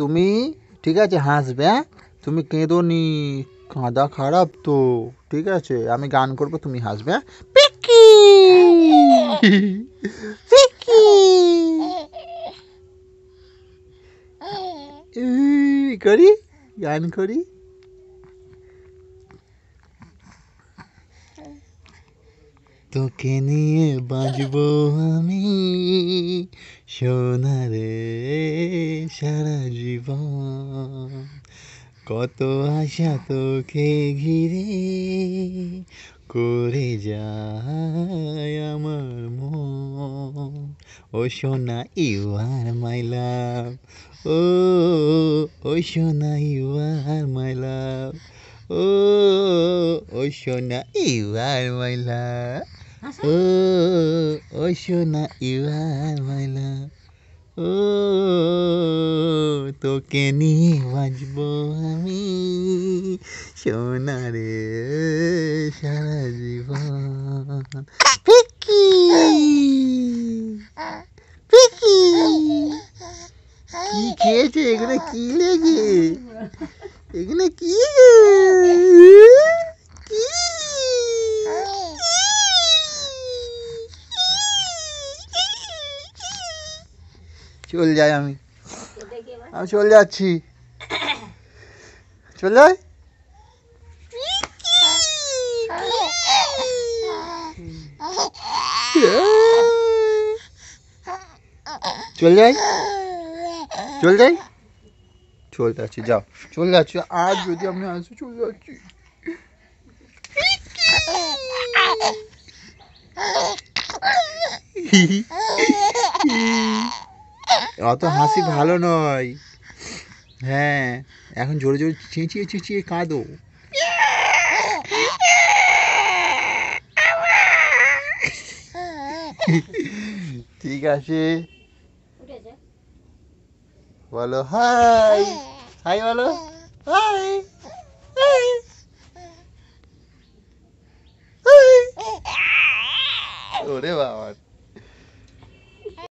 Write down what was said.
তুমি ঠিক আছে হাসবে হ্যাঁ তুমি কেঁদো নি কাঁদা খারাপ তো ঠিক আছে আমি গান করবো তুমি হাসবে হ্যাঁ পিকি পিকি করি গান করি তোকে নিয়ে বাঁচব আমি সোনারে সারা জীবন কত আশা তোকে ঘিরে করে যায় আমার মন ও সোনা ইউ আর মাই লাভ ও সোনা ইউ আর মাই লাভ ও ও সোনা ইউ আর আচ্ছা। ও ও সোনা ইউ আর ও তোকে নিয়ে বাঁচব আমি সোনা রে সারা জীবন পিকি পিকি কি খেয়েছে এগুলো কি লেগে এগুলো কি কি চল যাই আমি আমি চলে যাচ্ছি চল যাই চল যাই চল যাই চলে যাচ্ছি যাও চলে যাচ্ছি আর যদি আমি আসি চলে যাচ্ছি অত হাসি ভালো নয় হ্যাঁ এখন জোরে জোরে চেঁচিয়ে চেঁচিয়ে কাঁদো ঠিক আছে বলো hi Hai malu. Hai. Hai. Hai. Oh, ừ, dia bawa.